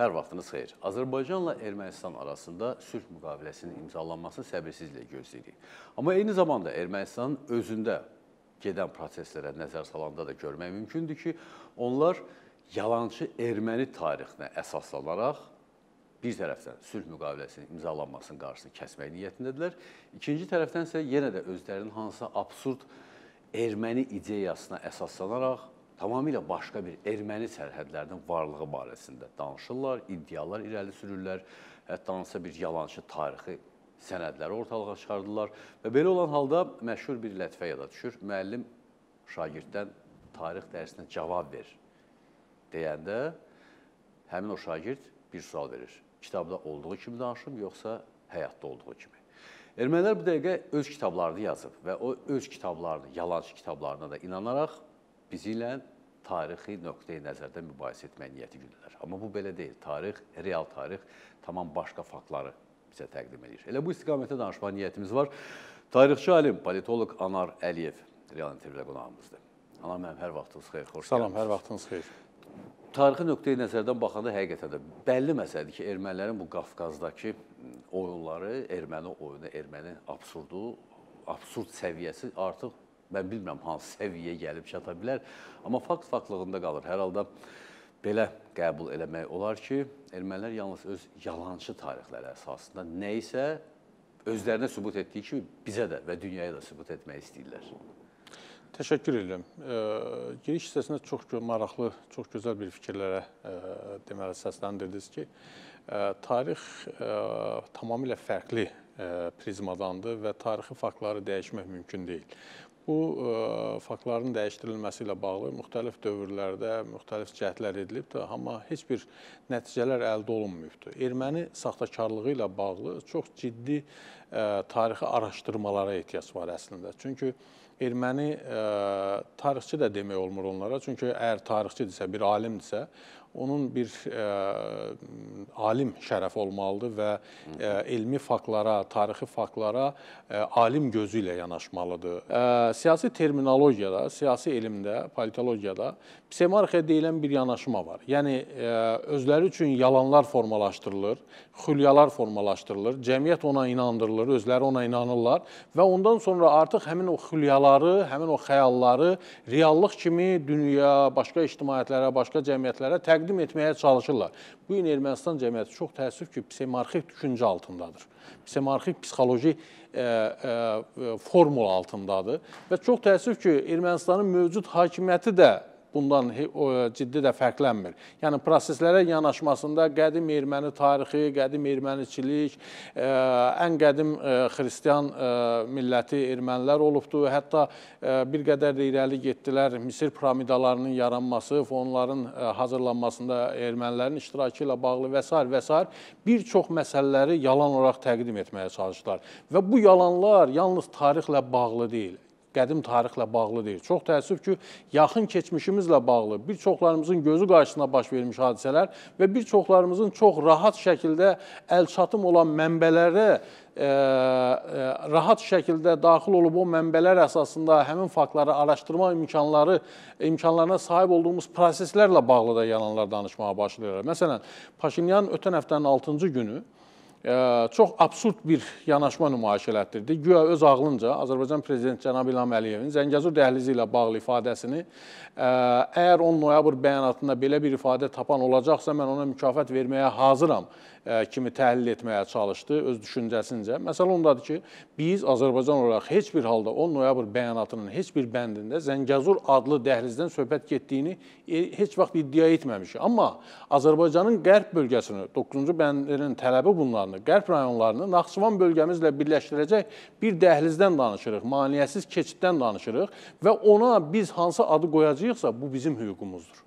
Hər vaxtınız xeyir. Azərbaycanla Ermənistan arasında sülh müqaviləsinin imzalanması səbirsizlə gözləyirik. Amma eyni zamanda Ermənistanın özündə gedən proseslərə nəzər salanda da görmək mümkündür ki, onlar yalançı erməni tarixinə əsaslanaraq bir tərəfdən sülh müqaviləsinin imzalanmasının qarşısını kəsmək niyyətindədirlər. İkinci tərəfdən isə yenə də özlərinin hansısa absurd erməni ideyasına əsaslanaraq tamamilə başqa bir erməni sərhədlərinin varlığı barəsində danışırlar, iddialar irəli sürürlər, hətta hansısa bir yalançı tarixi sənədləri ortalığa çıxardılar və belə olan halda məşhur bir lətifə yada düşür. Müəllim şagirddən tarix dərsinə cavab ver deyəndə həmin o şagird bir sual verir. Kitabda olduğu kimi danışım, yoxsa həyatda olduğu kimi? Ermənilər bu dəqiqə öz kitablarını yazıb və o öz kitablarını, yalançı kitablarına da inanaraq bizi ilə tarixi nöqteyi nəzərdə mübahisə etmək niyyəti güdürlər. Amma bu belə deyil. Tarix, real tarix tamam başqa faktları bizə təqdim edir. Elə bu istiqamətdə danışma niyyətimiz var. Tarixçi alim, politoloq Anar Əliyev real intervyudə qonağımızdır. Anar müəllim, hər vaxtınız xeyir, xoş Salam, gəlmişsiniz. hər vaxtınız xeyir. Tarixi nöqteyi nəzərdən baxanda həqiqətən də bəlli məsələdir ki, ermənilərin bu Qafqazdakı oyunları, erməni oyunu, erməni absurdu, absurd səviyyəsi artıq mən bilmirəm hansı səviyyəyə gəlib çata bilər, amma fakt faktlığında qalır. Hər halda belə qəbul eləmək olar ki, ermənilər yalnız öz yalançı tarixləri əsasında nə isə özlərinə sübut etdiyi kimi bizə də və dünyaya da sübut etmək istəyirlər. Təşəkkür edirəm. E, giriş hissəsində çox maraqlı, çox gözəl bir fikirlərə e, deməli səsləndirdiniz ki, e, tarix tamamilə fərqli prizmadandır və tarixi faktları dəyişmək mümkün deyil. Bu e, faktların dəyişdirilməsi ilə bağlı müxtəlif dövrlərdə müxtəlif cəhdlər edilibdir, amma heç bir nəticələr əldə olunmayıbdır. Erməni saxtakarlığı ilə bağlı çox ciddi E, tarixi araşdırmalara ehtiyac var əslində. Çünki erməni e, tarixçi də demək olmur onlara. Çünki əgər tarixçidirsə, bir alimdirsə, onun bir ə, e, alim şərəfi olmalıdır və ə, elmi faktlara, tarixi faktlara ə, alim gözü ilə yanaşmalıdır. Ə, siyasi terminologiyada, siyasi elmdə, politologiyada psemarxiya deyilən bir yanaşma var. Yəni ə, özləri üçün yalanlar formalaşdırılır, xülyalar formalaşdırılır, cəmiyyət ona inandırılır olur, özləri ona inanırlar və ondan sonra artıq həmin o xülyaları, həmin o xəyalları reallıq kimi dünya, başqa ictimaiyyətlərə, başqa cəmiyyətlərə təqdim etməyə çalışırlar. Bu gün Ermənistan cəmiyyəti çox təəssüf ki, psemarxik düşüncə altındadır. Psemarxik psixoloji ə, e, ə, e, formul altındadır və çox təəssüf ki, Ermənistanın mövcud hakimiyyəti də bundan ciddi də fərqlənmir. Yəni proseslərə yanaşmasında qədim erməni tarixi, qədim erməniçilik, e, ən qədim e, xristian e, milləti ermənilər olubdu. Hətta bir qədər də irəli getdilər. Misir piramidalarının yaranması, fonların hazırlanmasında ermənilərin iştirakı ilə bağlı və s. və s. bir çox məsələləri yalan olaraq təqdim etməyə çalışdılar. Və bu yalanlar yalnız tarixlə bağlı deyil qədim tarixlə bağlı deyil. Çox təəssüf ki, yaxın keçmişimizlə bağlı bir çoxlarımızın gözü qarşısına baş vermiş hadisələr və bir çoxlarımızın çox rahat şəkildə əlçatım olan mənbələrə Ə, e, ə, e, rahat şəkildə daxil olub o mənbələr əsasında həmin faktları araşdırma imkanları imkanlarına sahib olduğumuz proseslərlə bağlı da yalanlar danışmağa başlayırlar. Məsələn, Paşinyan ötən həftənin 6-cı günü çox absurd bir yanaşma nümayiş elətdirdi. Güya öz ağlınca Azərbaycan Prezidenti Cənab İlham Əliyevin Zəngəzur dəhlizi ilə bağlı ifadəsini əgər 10 noyabr bəyanatında belə bir ifadə tapan olacaqsa, mən ona mükafat verməyə hazıram E, kimi təhlil etməyə çalışdı öz düşüncəsincə. Məsələ ondadır ki, biz Azərbaycan olaraq heç bir halda 10 noyabr bəyanatının heç bir bəndində Zəngəzur adlı dəhlizdən söhbət getdiyini e, heç vaxt iddia etməmişik. Amma Azərbaycanın qərb bölgəsini, 9-cu bəndinin tələbi bunlarını, qərb rayonlarını Naxçıvan bölgəmizlə birləşdirəcək bir dəhlizdən danışırıq, maneəsiz keçiddən danışırıq və ona biz hansı adı qoyacağıq qoyacaqsa, bu bizim hüququmuzdur.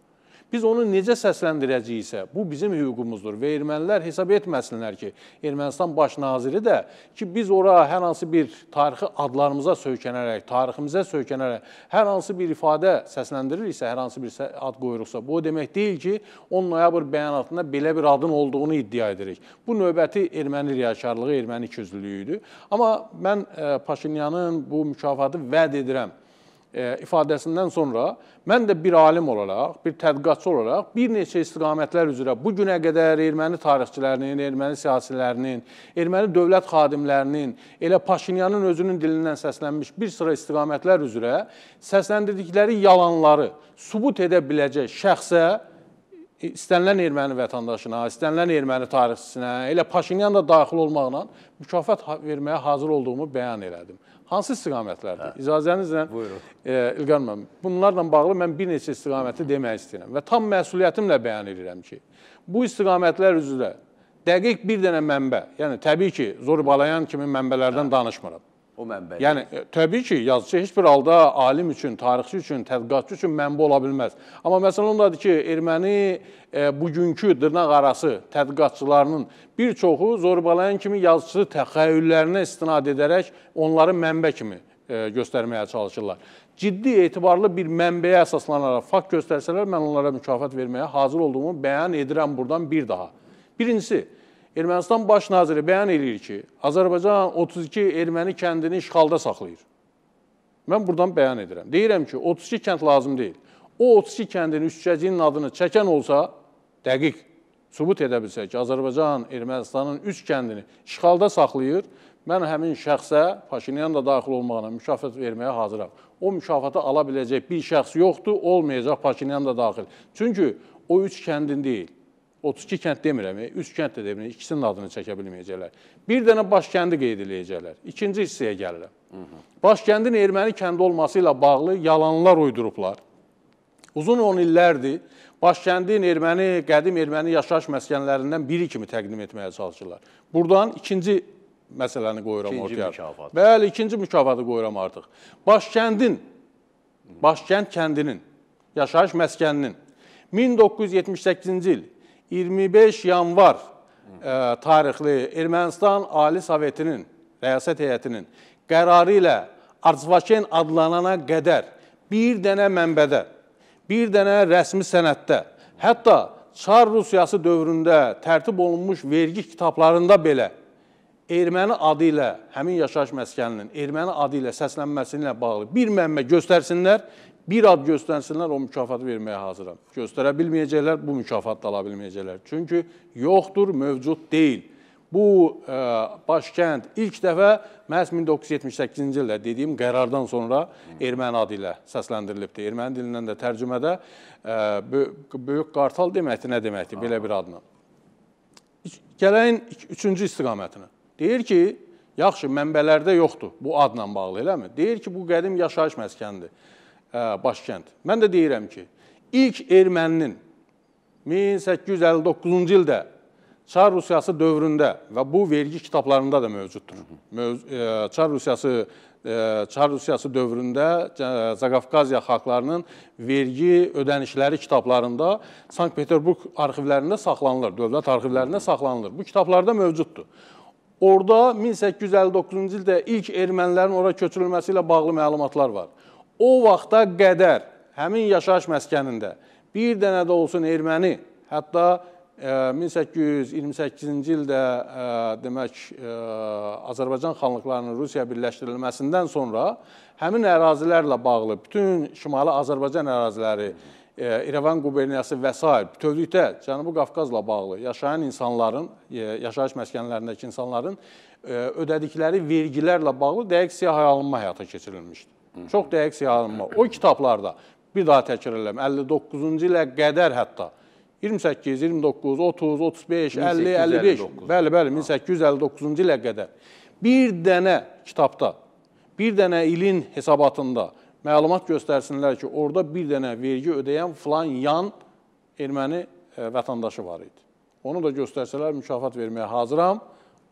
Biz onu necə səsləndirəcəyiksə, bu bizim hüququmuzdur və ermənilər hesab etməsinlər ki, Ermənistan baş naziri də ki, biz ora hər hansı bir tarixi adlarımıza söykənərək, tariximizə söykənərək hər hansı bir ifadə səsləndiririksə, hər hansı bir ad qoyuruqsa, bu o demək deyil ki, 10 noyabr bəyanatında belə bir adın olduğunu iddia edirik. Bu növbəti erməni riyakarlığı, erməni ikiyüzlülüyü idi. Amma mən e, Paşinyanın bu mükafatı vəd edirəm. E, ifadəsindən sonra mən də bir alim olaraq, bir tədqiqatçı olaraq bir neçə istiqamətlər üzrə bu günə qədər erməni tarixçilərinin, erməni siyasilərinin, erməni dövlət xadimlərinin, elə Paşinyanın özünün dilindən səslənmiş bir sıra istiqamətlər üzrə səsləndirdikləri yalanları sübut edə biləcək şəxsə istənilən erməni vətəndaşına, istənilən erməni tarixçisinə, elə Paşinyan da daxil olmaqla mükafat verməyə hazır olduğumu bəyan elədim. Hansı istiqamətlərdir? Hə. İcazənizlə Buyurun. E, İlqar müəllim, bunlarla bağlı mən bir neçə istiqaməti demək istəyirəm və tam məsuliyyətimlə bəyan edirəm ki, bu istiqamətlər üzrə dəqiq bir dənə mənbə, yəni təbii ki, Zorbalayan kimi mənbələrdən hə. danışmıram o mənbədir. Yəni e, təbii ki, yazıçı heç bir halda alim üçün, tarixçi üçün, tədqiqatçı üçün mənbə ola bilməz. Amma məsələ ondadır ki, erməni e, bugünkü dırnaq arası tədqiqatçılarının bir çoxu Zorbalayan kimi yazıçı təxəyyüllərinə istinad edərək onları mənbə kimi e, göstərməyə çalışırlar. Ciddi etibarlı bir mənbəyə əsaslanaraq fakt göstərsələr, mən onlara mükafat verməyə hazır olduğumu bəyan edirəm burdan bir daha. Birincisi, Ermənistan baş naziri bəyan eləyir ki, Azərbaycan 32 erməni kəndini işğalda saxlayır. Mən buradan bəyan edirəm. Deyirəm ki, 32 kənd lazım deyil. O 32 kəndin üçgəcinin adını çəkən olsa, dəqiq sübut edə bilsək ki, Azərbaycan Ermənistanın 3 kəndini işğalda saxlayır, mən həmin şəxsə Paşinyan da daxil olmağına mükafat verməyə hazıram. O mükafatı ala biləcək bir şəxs yoxdur, olmayacaq Paşinyan da daxil. Çünki o 3 kəndin deyil. 32 kənd demirəm, 3 e, kənd də demirəm, ikisinin adını çəkə bilməyəcəklər. Bir dənə başkəndi qeyd eləyəcəklər. İkinci hissəyə gəlirəm. Başkəndin erməni kəndi olması ilə bağlı yalanlar uydurublar. Uzun 10 illərdir başkəndin erməni, qədim erməni yaşayış məskənlərindən biri kimi təqdim etməyə çalışırlar. Burdan ikinci məsələni qoyuram ikinci ortaya. Mükafat. Bəli, ikinci mükafatı qoyuram artıq. Başkəndin, başkənd kəndinin, yaşayış məskəninin 1978-ci il 25 yanvar ə, e, tarixli Ermənistan Ali Sovetinin, rəyasət heyətinin qərarı ilə Arzvaken adlanana qədər bir dənə mənbədə, bir dənə rəsmi sənəddə, hətta Çar Rusiyası dövründə tərtib olunmuş vergi kitablarında belə erməni adı ilə həmin yaşayış məskəninin erməni adı ilə səslənməsi ilə bağlı bir mənbə göstərsinlər bir ad göstərsinlər, o mükafatı verməyə hazıram. Göstərə bilməyəcəklər, bu mükafatı ala bilməyəcəklər. Çünki yoxdur, mövcud deyil. Bu ə, e, başkənd ilk dəfə məhz 1978-ci ildə dediyim qərardan sonra erməni adı ilə səsləndirilibdi. Erməni dilindən də tərcümədə ə, e, böyük qartal deməkdir, nə deməkdir, belə bir adla. Gələyin üçüncü istiqamətinə. Deyir ki, yaxşı, mənbələrdə yoxdur bu adla bağlı, eləmi? Deyir ki, bu qədim yaşayış məskənidir başkənd. Mən də deyirəm ki, ilk erməninin 1859-cu ildə Çar Rusiyası dövründə və bu vergi kitablarında da mövcuddur. Çar Rusiyası Çar Rusiyası dövründə Zaqafqaziya xalqlarının vergi ödənişləri kitablarında Sankt-Peterburq arxivlərində saxlanılır, dövlət arxivlərində saxlanılır. Bu kitablarda mövcuddur. Orada 1859-cu ildə ilk ermənilərin ora köçürülməsi ilə bağlı məlumatlar var o vaxta qədər həmin yaşayış məskənində bir dənə də olsun erməni, hətta 1828-ci e, ildə e, demək e, Azərbaycan xanlıqlarının Rusiya birləşdirilməsindən sonra həmin ərazilərlə bağlı bütün Şimali Azərbaycan əraziləri, İrəvan quberniyası və s. bütövlükdə Cənubi Qafqazla bağlı yaşayan insanların, yaşayış məskənlərindəki insanların ödədikləri vergilərlə bağlı dəqiq siyahılanma həyata keçirilmişdir. Çox dəqiq siyahılanma. O kitablarda bir daha təkrar edirəm, 59-cu ilə qədər hətta 28, 29, 30, 35, 50, 55, bəli, bəli, 1859-cu ilə qədər bir dənə kitabda, bir dənə ilin hesabatında məlumat göstərsinlər ki, orada bir dənə vergi ödəyən filan yan erməni e, vətəndaşı var idi. Onu da göstərsələr mükafat verməyə hazıram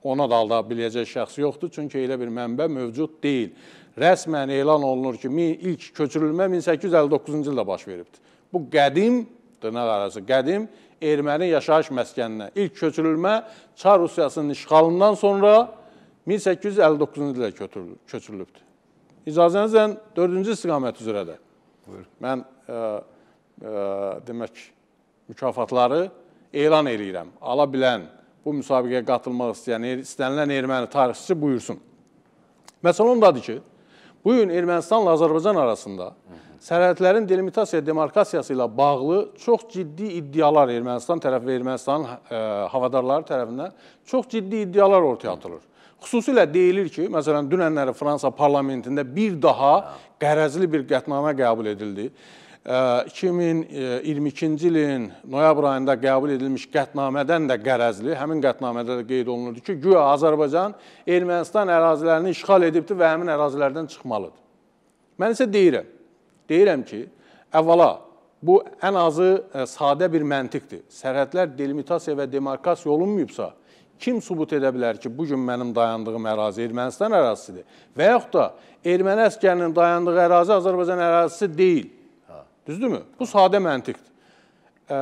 ona da aldada biləcək şəxs yoxdur, çünki elə bir mənbə mövcud deyil. Rəsmən elan olunur ki, ilk köçürülmə 1859-cu ildə baş veribdir. Bu qədim, dırnaq arası qədim erməni yaşayış məskəninə ilk köçürülmə Çar Rusiyasının işğalından sonra 1859-cu ildə köçürülübdür. İcazənizlə 4-cü istiqamət üzrə də. Buyur. Mən ə, e, ə, e, demək mükafatları elan eləyirəm. Ala bilən bu müsabiqəyə qatılmaq istəyən, er, istənilən erməni tarixçisi buyursun. Məsələ ondadır ki, bu gün Ermənistanla Azərbaycan arasında sərhədlərin delimitasiya, demarkasiyası ilə bağlı çox ciddi iddialar Ermənistan tərəfi və Ermənistanın ə, e, havadarları tərəfindən çox ciddi iddialar ortaya atılır. Xüsusilə deyilir ki, məsələn, dünənləri Fransa parlamentində bir daha qərəzli bir qətnamə qəbul edildi. 2022-ci e, ilin noyabr ayında qəbul edilmiş qətnamədən də qərəzli, həmin qətnamədə də qeyd olunurdu ki, güya Azərbaycan Ermənistan ərazilərini işğal edibdir və həmin ərazilərdən çıxmalıdır. Mən isə deyirəm, deyirəm ki, əvvəla bu ən azı e, sadə bir məntiqdir. Sərhədlər delimitasiya və demarkasiya olunmayıbsa, kim sübut edə bilər ki, bu gün mənim dayandığım ərazi Ermənistan ərazisidir və yaxud da erməni əskərinin dayandığı ərazi Azərbaycan ərazisi deyil. Düzdürmü? Bu sadə məntiqdir. E,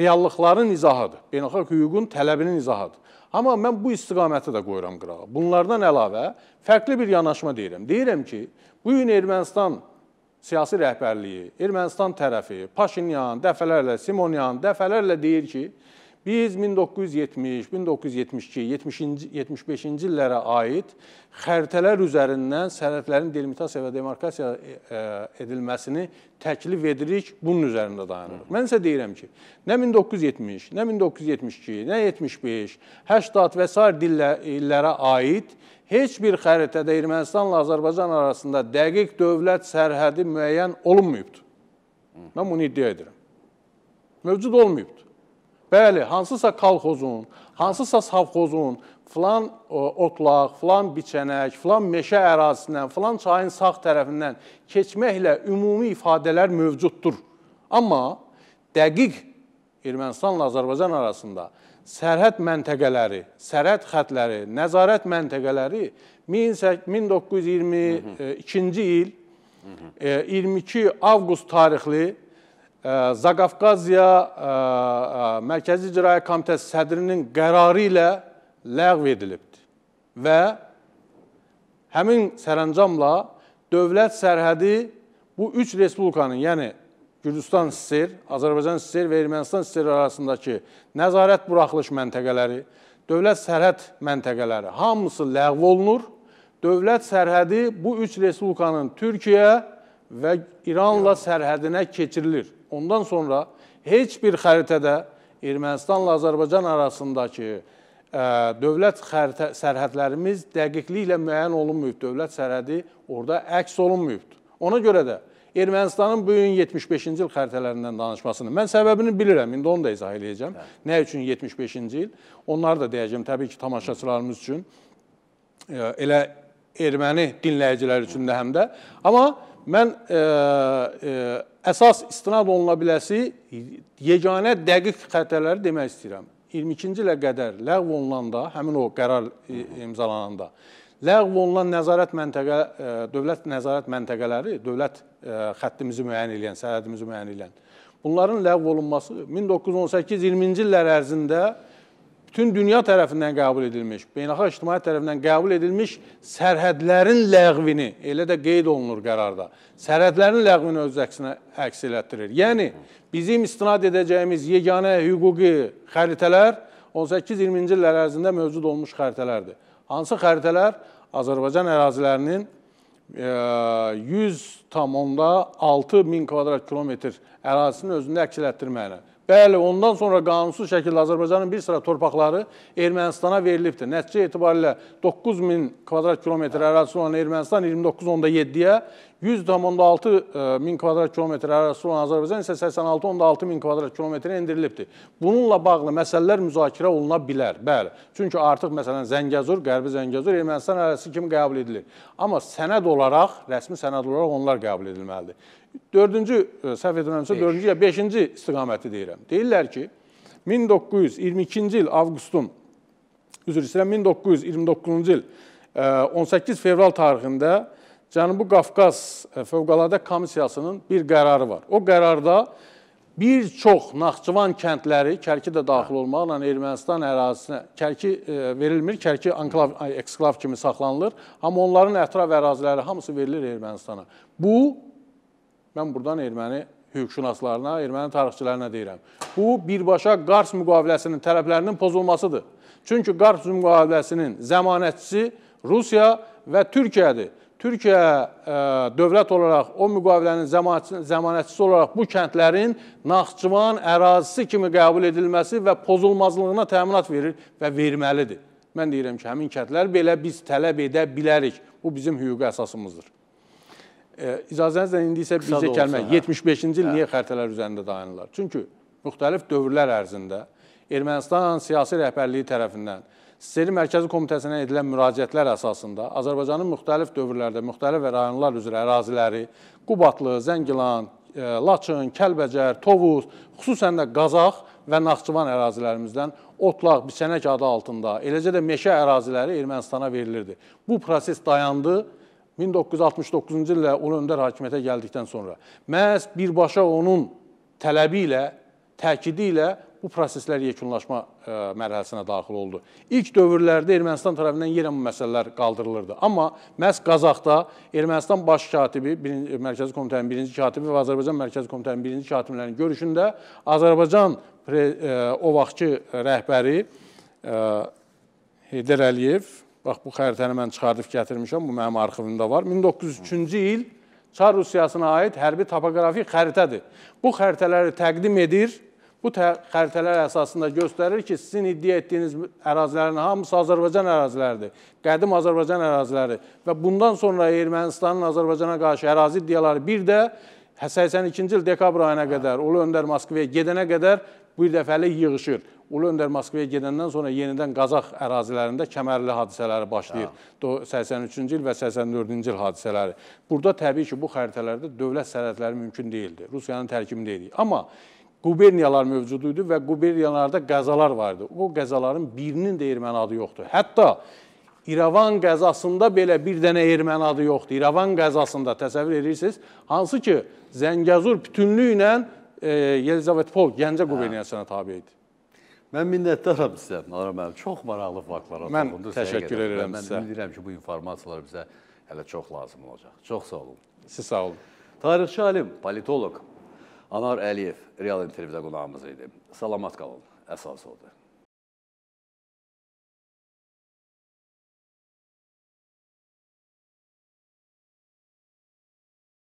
reallıqların izahıdır. Beynəlxalq hüququn tələbinin izahıdır. Amma mən bu istiqaməti də qoyuram qırağa. Bunlardan əlavə fərqli bir yanaşma deyirəm. Deyirəm ki, bu gün Ermənistan siyasi rəhbərliyi, Ermənistan tərəfi, Paşinyan dəfələrlə, Simonyan dəfələrlə deyir ki, Biz 1970, 1972, 70-ci, 75-ci illərə aid xəritələr üzərindən sərhədlərin delimitasiya və demarkasiya e, e, edilməsini təklif edirik, bunun üzərində dayanırıq. Mən isə deyirəm ki, nə 1970, nə 1972, nə 75, 80 və s. illərə aid heç bir xəritədə Ermənistanla Azərbaycan arasında dəqiq dövlət sərhədi müəyyən olunmayıbdır. Mən bunu iddia edirəm. Mövcud olmayıbdır. Bəli, hansısa kolxozun, hansısa savxozun filan e, otlaq, filan biçənək, filan meşə ərazisindən, filan çayın sağ tərəfindən keçməklə ümumi ifadələr mövcuddur. Amma dəqiq Ermənistanla Azərbaycan arasında sərhəd məntəqələri, sərhəd xətləri, nəzarət məntəqələri 1922-ci e, il 22 e, avqust tarixli Zaqafqaziya e, e, Mərkəzi İcraiyyə Komitəsi sədrinin qərarı ilə ləğv edilibdir və həmin sərəncamla dövlət sərhədi bu üç respublikanın, yəni Gürcüstan SSR, Azərbaycan SSR və Ermənistan SSR arasındakı nəzarət buraxılış məntəqələri, dövlət sərhəd məntəqələri hamısı ləğv olunur. Dövlət sərhədi bu üç respublikanın Türkiyə və İranla sərhədinə keçirilir. Ondan sonra heç bir xəritədə Ermənistanla Azərbaycan arasındakı ə, e, dövlət xəritə, sərhədlərimiz dəqiqliklə müəyyən olunmayıb. Dövlət sərhədi orada əks olunmayıb. Ona görə də Ermənistanın bu gün 75-ci il xəritələrindən danışmasını mən səbəbini bilirəm. İndi onu da izah eləyəcəm. Hə. Nə üçün 75-ci il? Onları da deyəcəm təbii ki, tamaşaçılarımız üçün e, elə erməni dinləyicilər üçün də həm də. Amma mən e, e, əsas istinad oluna biləsi yeganə dəqiq xəritələri demək istəyirəm. 22-ci ilə qədər ləğv olunanda, həmin o qərar imzalananda ləğv olunan nəzarət məntəqə e, dövlət nəzarət məntəqələri, dövlət e, xəttimizi müəyyən edən, sərhədimizi müəyyən edən. Bunların ləğv olunması 1918-20-ci illər ərzində bütün dünya tərəfindən qəbul edilmiş, beynəlxalq ictimai tərəfindən qəbul edilmiş sərhədlərin ləğvini, elə də qeyd olunur qərarda, sərhədlərin ləğvini öz əksinə əks elətdirir. Yəni, bizim istinad edəcəyimiz yeganə hüquqi xəritələr 18-20-ci illər ərzində mövcud olmuş xəritələrdir. Hansı xəritələr? Azərbaycan ərazilərinin 100 e, tam onda 6 min kvadrat kilometr ərazisinin özündə əks elətdirməklə. Bəli, ondan sonra qanunsuz şəkildə Azərbaycanın bir sıra torpaqları Ermənistana verilibdir. Nəticə etibarilə 9000 kvadrat kilometr ərazisi olan Ermənistan 29.7-yə, 100,6 e, min kvadrat kilometr ərazisi olan Azərbaycan isə 86,6 min kvadrat kilometrə endirilibdir. Bununla bağlı məsələlər müzakirə oluna bilər, bəli. Çünki artıq məsələn Zəngəzur, Qərbi Zəngəzur Ermənistan ərazisi kimi qəbul edilir. Amma sənəd olaraq, rəsmi sənəd olaraq onlar qəbul edilməlidir. 4-cü e, səhv etmirəmsə 4-cü ya 5-ci istiqaməti deyirəm. Deyirlər ki, 1922-ci il avqustun üzr istəyirəm 1929-cu il 18 e, fevral tarixində Cənubi Qafqaz e, Fövqəladə Komissiyasının bir qərarı var. O qərarda bir çox Naxçıvan kəndləri, Kərki də daxil olmaqla Ermənistan ərazisinə, Kərki e, verilmir, Kərki anklav, eksklav kimi saxlanılır, amma onların ətraf əraziləri hamısı verilir Ermənistana. Bu, mən buradan erməni hüquqşünaslarına, erməni tarixçilərinə deyirəm. Bu, birbaşa Qars müqaviləsinin tələblərinin pozulmasıdır. Çünki Qars müqaviləsinin zəmanətçisi Rusiya və Türkiyədir. Türkiyə ə, e, dövlət olaraq o müqavilənin zəmanətçisi olaraq bu kəndlərin Naxçıvan ərazisi kimi qəbul edilməsi və pozulmazlığına təminat verir və verməlidir. Mən deyirəm ki, həmin kəndlər belə biz tələb edə bilərik. Bu bizim hüquqi əsasımızdır. E, İcazənizlə indi isə bizə kəlmə 75-ci hə. il hə. niyə xəritələr üzərində dayanırlar? Çünki müxtəlif dövrlər ərzində Ermənistan siyasi rəhbərliyi tərəfindən SSRİ Mərkəzi Komitəsinə edilən müraciətlər əsasında Azərbaycanın müxtəlif dövrlərdə, müxtəlif rayonlar üzrə əraziləri Qubatlı, Zəngilan, e, Laçın, Kəlbəcər, Tovuz, xüsusən də Qazax və Naxçıvan ərazilərimizdən otlaq, biçənək adı altında, eləcə də meşə əraziləri Ermənistana verilirdi. Bu proses dayandı 1969-cu ildə Ulu Öndər hakimiyyətə gəldikdən sonra. Məhz birbaşa onun tələbi ilə, təkidi ilə bu proseslər yekunlaşma e, mərhələsinə daxil oldu. İlk dövrlərdə Ermənistan tərəfindən yenə bu məsələlər qaldırılırdı. Amma məhz Qazaxda Ermənistan baş katibi, Mərkəzi Komitənin birinci katibi və Azərbaycan Mərkəzi Komitənin birinci katiblərinin görüşündə Azərbaycan e, o vaxtki rəhbəri e, Heydər Əliyev, bax bu xəritəni mən çıxardıb gətirmişəm, bu mənim arxivimdə var. 1903-cü il Çar Rusiyasına aid hərbi topoqrafik xəritədir. Bu xəritələri təqdim edir Bu xəritələr əsasında göstərir ki, sizin iddia etdiyiniz ərazilərin hamısı Azərbaycan əraziləridir. Qədim Azərbaycan əraziləri və bundan sonra Ermənistanın Azərbaycana qarşı ərazi iddiaları bir də 82-ci il dekabr ayına qədər Ulu Öndər Moskvaya gedənə qədər bir dəfəlik yığışır. Ulu Öndər Moskvaya gedəndən sonra yenidən Qazax ərazilərində kəmərli hadisələri başlayır. 83-cü il və 84-cü il hadisələri. Burada təbii ki, bu xəritələrdə dövlət sərhədləri mümkün deyildi. Rusiyanın tərkibində idi. Amma quberniyalar mövcud idi və quberniyalarda qəzalar var idi. O qəzaların birinin də erməni adı yoxdur. Hətta İrəvan qəzasında belə bir dənə erməni adı yoxdur. İrəvan qəzasında təsəvvür edirsiniz, hansı ki Zəngəzur bütünlüyü ilə e, Yelizavetpol Gəncə quberniyasına hə. tabe idi. Mən minnətdaram sizə, Məhəmməd müəllim. Çox maraqlı faktlar atdınız. Mən Bunu təşəkkür edirəm mən sizə. Mən bilirəm ki, bu informasiyalar bizə hələ çox lazım olacaq. Çox sağ olun. Siz sağ olun. Tarixçi alim, politoloq Anar Əliyev real intervyuda qonağımız idi. Salamat qalın, əsas odur.